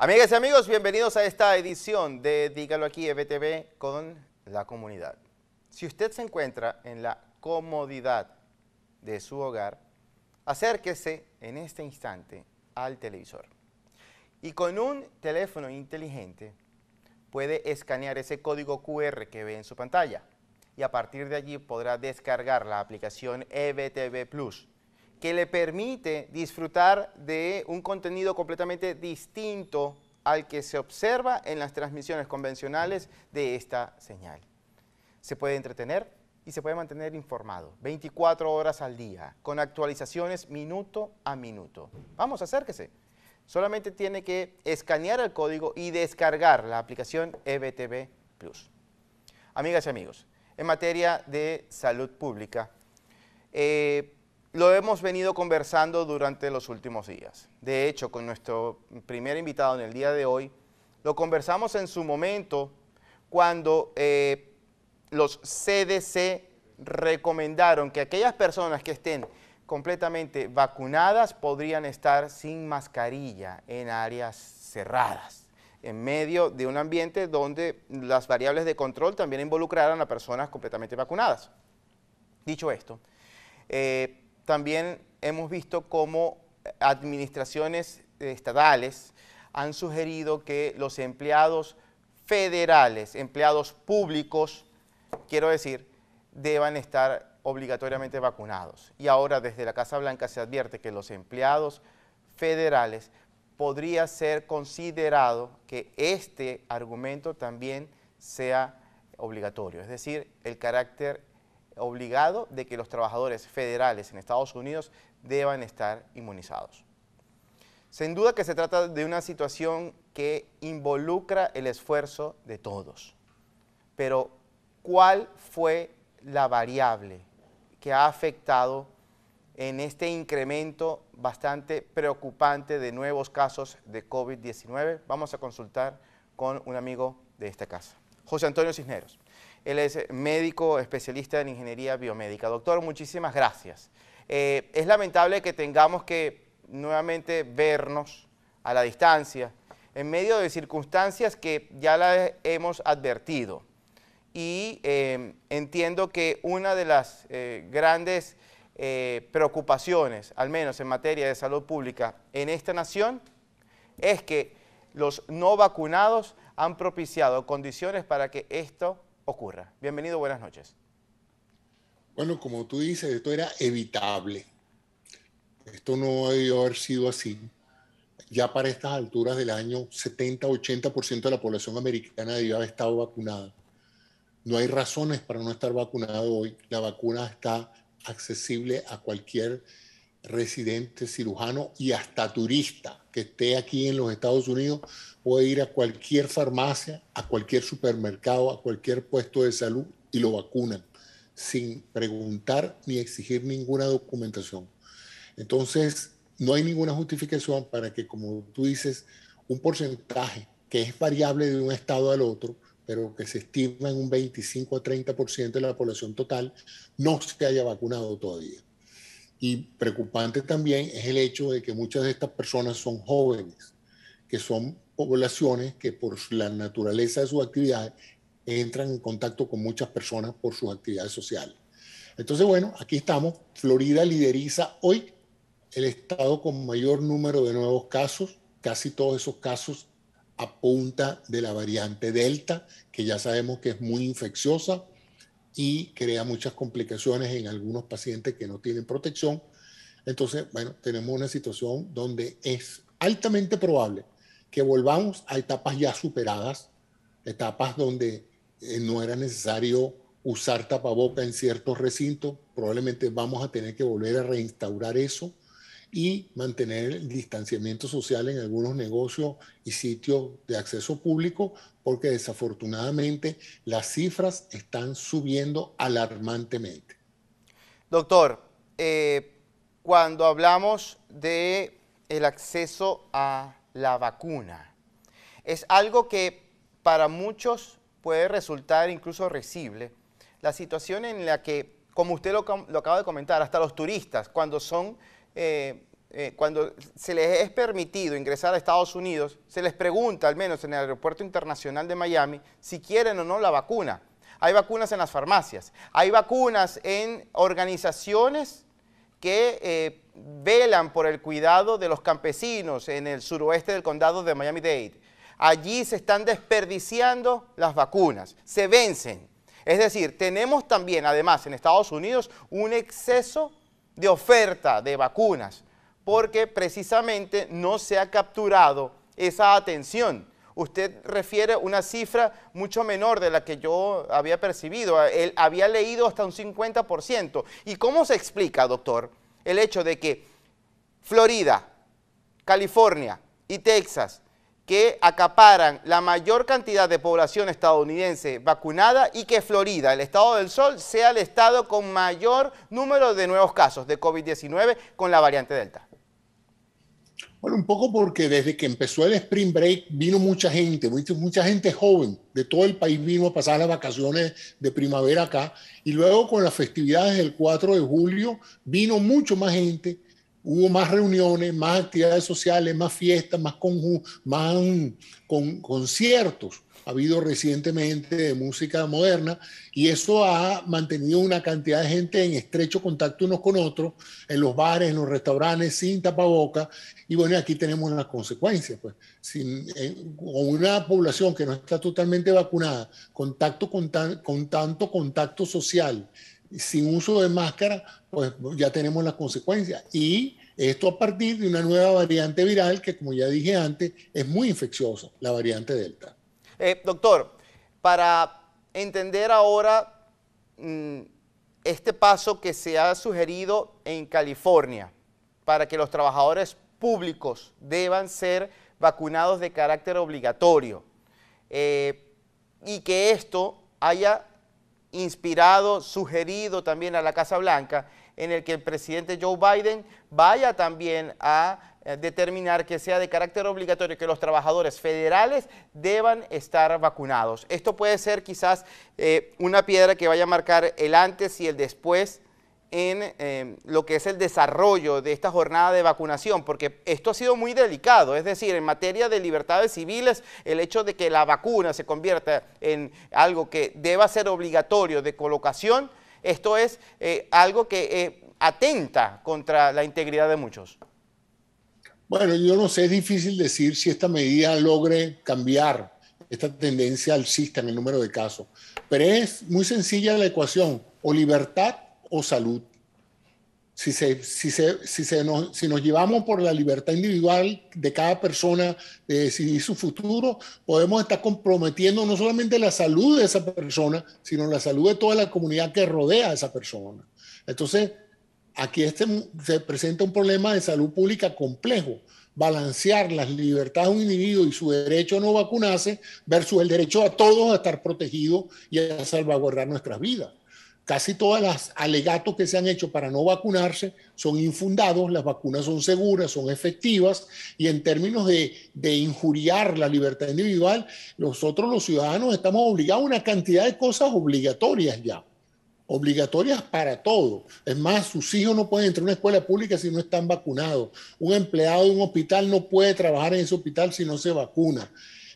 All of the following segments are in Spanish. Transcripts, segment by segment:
Amigas y amigos, bienvenidos a esta edición de Dígalo aquí, EBTV, con la comunidad. Si usted se encuentra en la comodidad de su hogar, acérquese en este instante al televisor. Y con un teléfono inteligente puede escanear ese código QR que ve en su pantalla y a partir de allí podrá descargar la aplicación EBTV Plus que le permite disfrutar de un contenido completamente distinto al que se observa en las transmisiones convencionales de esta señal. Se puede entretener y se puede mantener informado 24 horas al día, con actualizaciones minuto a minuto. Vamos, acérquese. Solamente tiene que escanear el código y descargar la aplicación EBTB Plus. Amigas y amigos, en materia de salud pública, eh, lo hemos venido conversando durante los últimos días. De hecho, con nuestro primer invitado en el día de hoy, lo conversamos en su momento cuando eh, los CDC recomendaron que aquellas personas que estén completamente vacunadas podrían estar sin mascarilla en áreas cerradas, en medio de un ambiente donde las variables de control también involucraran a personas completamente vacunadas. Dicho esto, eh, también hemos visto cómo eh, administraciones eh, estatales han sugerido que los empleados federales, empleados públicos, quiero decir, deban estar obligatoriamente vacunados. Y ahora desde la Casa Blanca se advierte que los empleados federales podría ser considerado que este argumento también sea obligatorio, es decir, el carácter obligado de que los trabajadores federales en Estados Unidos deban estar inmunizados. Sin duda que se trata de una situación que involucra el esfuerzo de todos. Pero, ¿cuál fue la variable que ha afectado en este incremento bastante preocupante de nuevos casos de COVID-19? Vamos a consultar con un amigo de esta casa, José Antonio Cisneros. Él es médico especialista en ingeniería biomédica. Doctor, muchísimas gracias. Eh, es lamentable que tengamos que nuevamente vernos a la distancia en medio de circunstancias que ya las hemos advertido. Y eh, entiendo que una de las eh, grandes preocupaciones, al menos en materia de salud pública en esta nación, es que los no vacunados han propiciado condiciones para que esto ocurra. Bienvenido, buenas noches. Bueno, como tú dices, esto era evitable. Esto no debió haber sido así. Ya para estas alturas del año, 70-80% de la población americana debió haber estado vacunada. No hay razones para no estar vacunado hoy. La vacuna está accesible a cualquier residente, cirujano y hasta turista que esté aquí en los Estados Unidos puede ir a cualquier farmacia, a cualquier supermercado, a cualquier puesto de salud y lo vacunan sin preguntar ni exigir ninguna documentación. Entonces, no hay ninguna justificación para que, como tú dices, un porcentaje que es variable de un estado al otro, pero que se estima en un 25 a 30% de la población total, no se haya vacunado todavía. Y preocupante también es el hecho de que muchas de estas personas son jóvenes, que son poblaciones que por la naturaleza de sus actividades entran en contacto con muchas personas por sus actividades sociales. Entonces, bueno, aquí estamos. Florida lideriza hoy el estado con mayor número de nuevos casos. Casi todos esos casos apunta de la variante Delta, que ya sabemos que es muy infecciosa y crea muchas complicaciones en algunos pacientes que no tienen protección. Entonces, bueno, tenemos una situación donde es altamente probable que volvamos a etapas ya superadas, etapas donde eh, no era necesario usar tapaboca en ciertos recintos, probablemente vamos a tener que volver a reinstaurar eso y mantener el distanciamiento social en algunos negocios y sitios de acceso público, porque desafortunadamente las cifras están subiendo alarmantemente. Doctor, eh, cuando hablamos de el acceso a la vacuna, es algo que para muchos puede resultar incluso recible. La situación en la que, como usted lo, lo acaba de comentar, hasta los turistas, cuando son eh, eh, cuando se les es permitido ingresar a Estados Unidos, se les pregunta, al menos en el Aeropuerto Internacional de Miami, si quieren o no la vacuna. Hay vacunas en las farmacias, hay vacunas en organizaciones que eh, velan por el cuidado de los campesinos en el suroeste del condado de Miami-Dade. Allí se están desperdiciando las vacunas, se vencen. Es decir, tenemos también, además, en Estados Unidos un exceso de oferta de vacunas, porque precisamente no se ha capturado esa atención. Usted refiere una cifra mucho menor de la que yo había percibido. Él había leído hasta un 50%. ¿Y cómo se explica, doctor, el hecho de que Florida, California y Texas que acaparan la mayor cantidad de población estadounidense vacunada y que Florida, el estado del sol, sea el estado con mayor número de nuevos casos de COVID-19 con la variante Delta. Bueno, un poco porque desde que empezó el Spring Break vino mucha gente, mucha gente joven de todo el país vino a pasar las vacaciones de primavera acá y luego con las festividades del 4 de julio vino mucho más gente hubo más reuniones, más actividades sociales, más fiestas, más, con más con conciertos ha habido recientemente de música moderna y eso ha mantenido una cantidad de gente en estrecho contacto unos con otros, en los bares, en los restaurantes, sin tapabocas. Y bueno, aquí tenemos las consecuencias, pues, eh, con una población que no está totalmente vacunada, contacto con, con tanto contacto social sin uso de máscara, pues ya tenemos las consecuencias. Y esto a partir de una nueva variante viral que, como ya dije antes, es muy infecciosa, la variante Delta. Eh, doctor, para entender ahora mm, este paso que se ha sugerido en California para que los trabajadores públicos deban ser vacunados de carácter obligatorio eh, y que esto haya inspirado, sugerido también a la Casa Blanca, en el que el presidente Joe Biden vaya también a eh, determinar que sea de carácter obligatorio que los trabajadores federales deban estar vacunados. Esto puede ser quizás eh, una piedra que vaya a marcar el antes y el después en eh, lo que es el desarrollo de esta jornada de vacunación, porque esto ha sido muy delicado, es decir, en materia de libertades civiles, el hecho de que la vacuna se convierta en algo que deba ser obligatorio de colocación, esto es eh, algo que eh, atenta contra la integridad de muchos. Bueno, yo no sé, es difícil decir si esta medida logre cambiar esta tendencia alcista en el número de casos, pero es muy sencilla la ecuación, o libertad o salud. Si, se, si, si, se nos, si nos llevamos por la libertad individual de cada persona de decidir su futuro, podemos estar comprometiendo no solamente la salud de esa persona, sino la salud de toda la comunidad que rodea a esa persona. Entonces, aquí este, se presenta un problema de salud pública complejo. Balancear las libertades de un individuo y su derecho a no vacunarse versus el derecho a todos a estar protegidos y a salvaguardar nuestras vidas. Casi todas las alegatos que se han hecho para no vacunarse son infundados, las vacunas son seguras, son efectivas y en términos de, de injuriar la libertad individual, nosotros los ciudadanos estamos obligados a una cantidad de cosas obligatorias ya obligatorias para todo. Es más, sus hijos no pueden entrar a una escuela pública si no están vacunados. Un empleado de un hospital no puede trabajar en ese hospital si no se vacuna.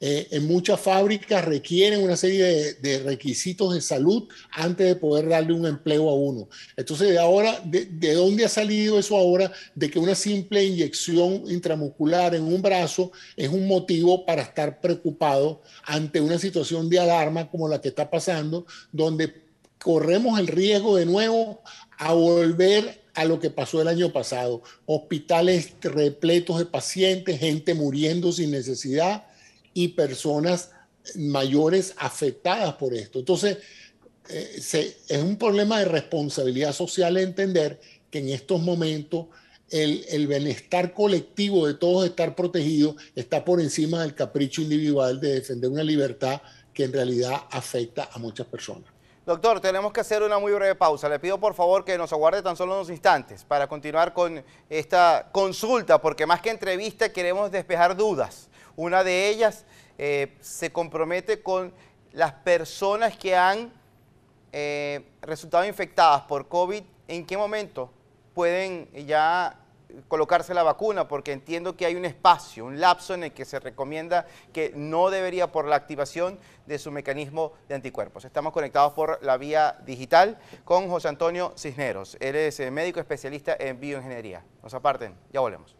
Eh, en muchas fábricas requieren una serie de, requisitos de salud antes de poder darle un empleo a uno. Entonces, ahora, de, de, dónde ha salido eso ahora? De que una simple inyección intramuscular en un brazo es un motivo para estar preocupado ante una situación de alarma como la que está pasando, donde corremos el riesgo de nuevo a volver a lo que pasó el año pasado. Hospitales repletos de pacientes, gente muriendo sin necesidad, y personas mayores afectadas por esto. Entonces, eh, es un problema de responsabilidad social entender que en estos momentos el, bienestar colectivo de todos estar protegidos, está por encima del capricho individual de defender una libertad que en realidad afecta a muchas personas. Doctor, tenemos que hacer una muy breve pausa. Le pido por favor que nos aguarde tan solo unos instantes para continuar con esta consulta, porque más que entrevista queremos despejar dudas una de ellas eh, se compromete con las personas que han eh, resultado infectadas por COVID, ¿en qué momento pueden ya colocarse la vacuna? Porque entiendo que hay un espacio, un lapso en el que se recomienda que no debería por la activación de su mecanismo de anticuerpos. Estamos conectados por la vía digital con José Antonio Cisneros. Él es eh, médico especialista en bioingeniería. Nos aparten, ya volvemos.